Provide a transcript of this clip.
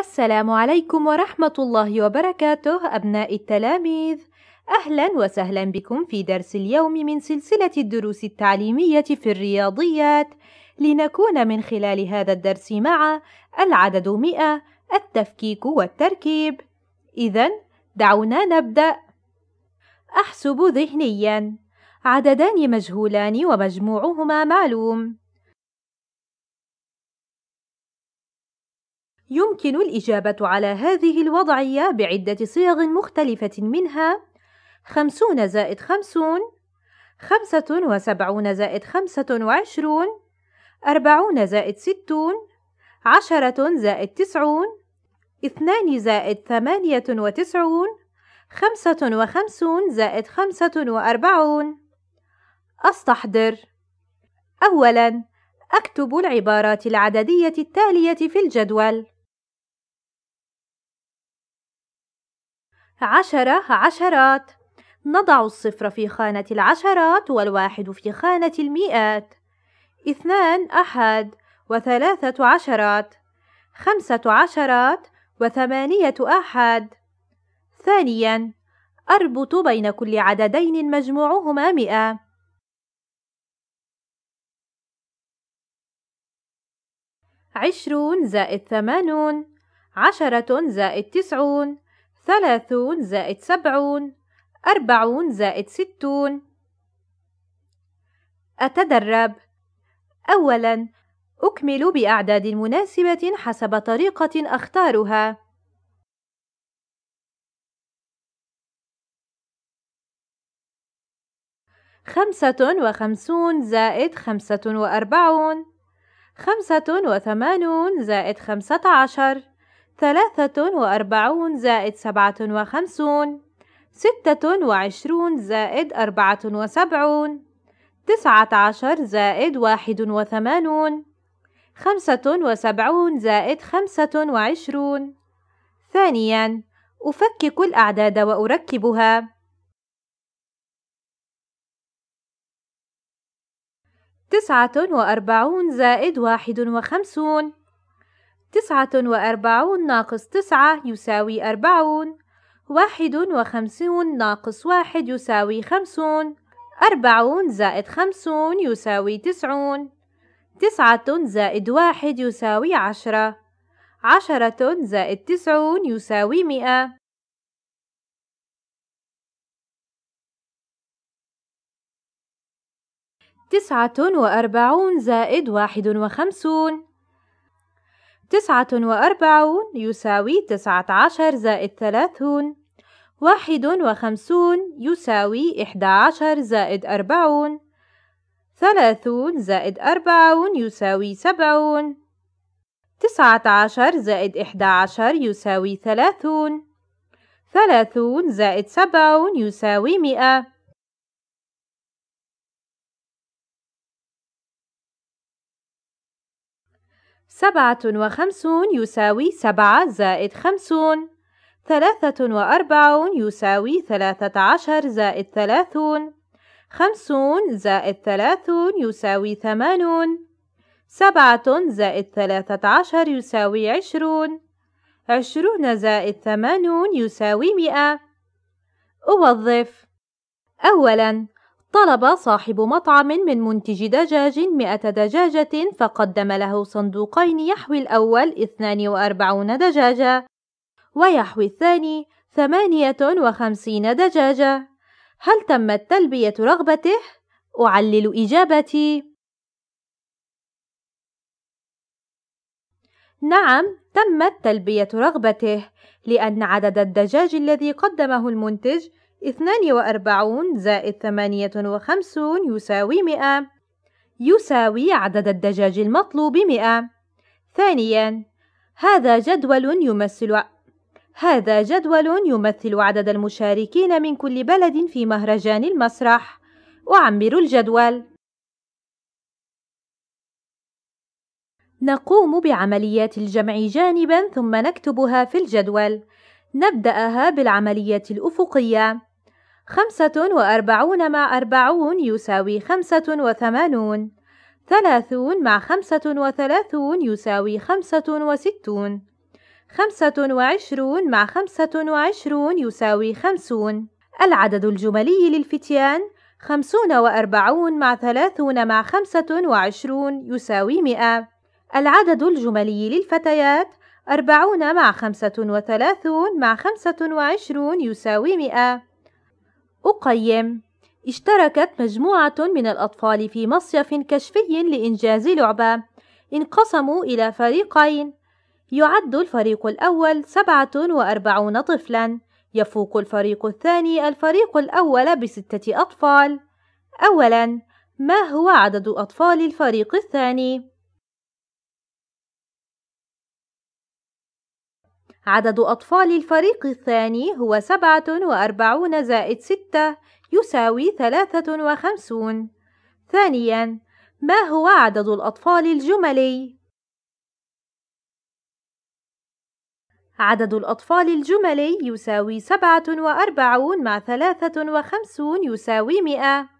السلام عليكم ورحمة الله وبركاته أبناء التلاميذ أهلا وسهلا بكم في درس اليوم من سلسلة الدروس التعليمية في الرياضيات لنكون من خلال هذا الدرس مع العدد 100 التفكيك والتركيب إذا دعونا نبدأ أحسب ذهنيا عددان مجهولان ومجموعهما معلوم يمكن الإجابة على هذه الوضعية بعدة صيغ مختلفة منها خمسون زائد خمسون خمسة وسبعون زائد خمسة وعشرون أربعون زائد ستون عشرة زائد تسعون اثنان زائد ثمانية وتسعون خمسة وخمسون زائد خمسة وأربعون أستحضر أولاً أكتب العبارات العددية التالية في الجدول عشرة عشرات نضع الصفر في خانة العشرات والواحد في خانة المئات اثنان أحد وثلاثة عشرات خمسة عشرات وثمانية أحد ثانياً أربط بين كل عددين مجموعهما مئة عشرون زائد ثمانون عشرة زائد تسعون ثلاثون زائد سبعون أربعون زائد ستون أتدرب أولاً أكمل بأعداد مناسبة حسب طريقة أختارها خمسة وخمسون زائد خمسة وأربعون خمسة وثمانون زائد خمسة عشر ثلاثة وأربعون زائد سبعة وخمسون ستة وعشرون زائد أربعة وسبعون تسعة عشر زائد واحد وثمانون خمسة وسبعون زائد خمسة وعشرون ثانياً أفكك الأعداد وأركبها تسعة وأربعون زائد واحد وخمسون تسعة وأربعون ناقص تسعة يساوي أربعون واحد وخمسون ناقص واحد يساوي خمسون أربعون زائد خمسون يساوي تسعون تسعة زائد واحد يساوي عشرة عشرة زائد تسعون يساوي مئة تسعة وأربعون زائد واحد وخمسون تسعة وأربعون يساوي تسعة عشر زائد ثلاثون واحد وخمسون يساوي إحدى عشر زائد أربعون ثلاثون زائد أربعون يساوي سبعون تسعة عشر زائد إحدى عشر يساوي ثلاثون ثلاثون زائد سبعون يساوي مئة سبعة وخمسون يساوي سبعة زائد خمسون ثلاثة وأربعون يساوي ثلاثة عشر زائد ثلاثون خمسون زائد ثلاثون يساوي ثمانون سبعة زائد ثلاثة عشر يساوي عشرون عشرون زائد ثمانون يساوي مئة أوظف أولاً طلب صاحب مطعم من منتج دجاج مئة دجاجة فقدم له صندوقين يحوي الأول 42 دجاجة ويحوي الثاني 58 دجاجة هل تمت تلبية رغبته؟ أعلل إجابتي نعم تمت تلبية رغبته لأن عدد الدجاج الذي قدمه المنتج اثنان وأربعون زائد ثمانية وخمسون يساوي مئة يساوي عدد الدجاج المطلوب مئة ثانيا هذا جدول يمثل هذا جدول يمثل عدد المشاركين من كل بلد في مهرجان المسرح أعمر الجدول نقوم بعمليات الجمع جانبا ثم نكتبها في الجدول نبدأها بالعملية الأفقية خمسة وأربعون مع أربعون يساوي خمسة وثمانون ثلاثون مع خمسة وثلاثون يساوي خمسة وستون خمسة وعشرون مع خمسة وعشرون يساوي خمسون العدد الجملي للفتيان خمسون وأربعون مع ثلاثون مع خمسة وعشرون يساوي مئة العدد الجملي للفتيات أربعون مع خمسة وثلاثون مع خمسة وعشرون يساوي مئة أقيم اشتركت مجموعة من الأطفال في مصيف كشفي لإنجاز لعبة انقسموا إلى فريقين يعد الفريق الأول سبعة وأربعون طفلا يفوق الفريق الثاني الفريق الأول بستة أطفال أولا ما هو عدد أطفال الفريق الثاني؟ عدد أطفال الفريق الثاني هو سبعة وأربعون زائد ستة يساوي ثلاثة وخمسون ثانياً ما هو عدد الأطفال الجملي؟ عدد الأطفال الجملي يساوي سبعة وأربعون مع ثلاثة وخمسون يساوي مئة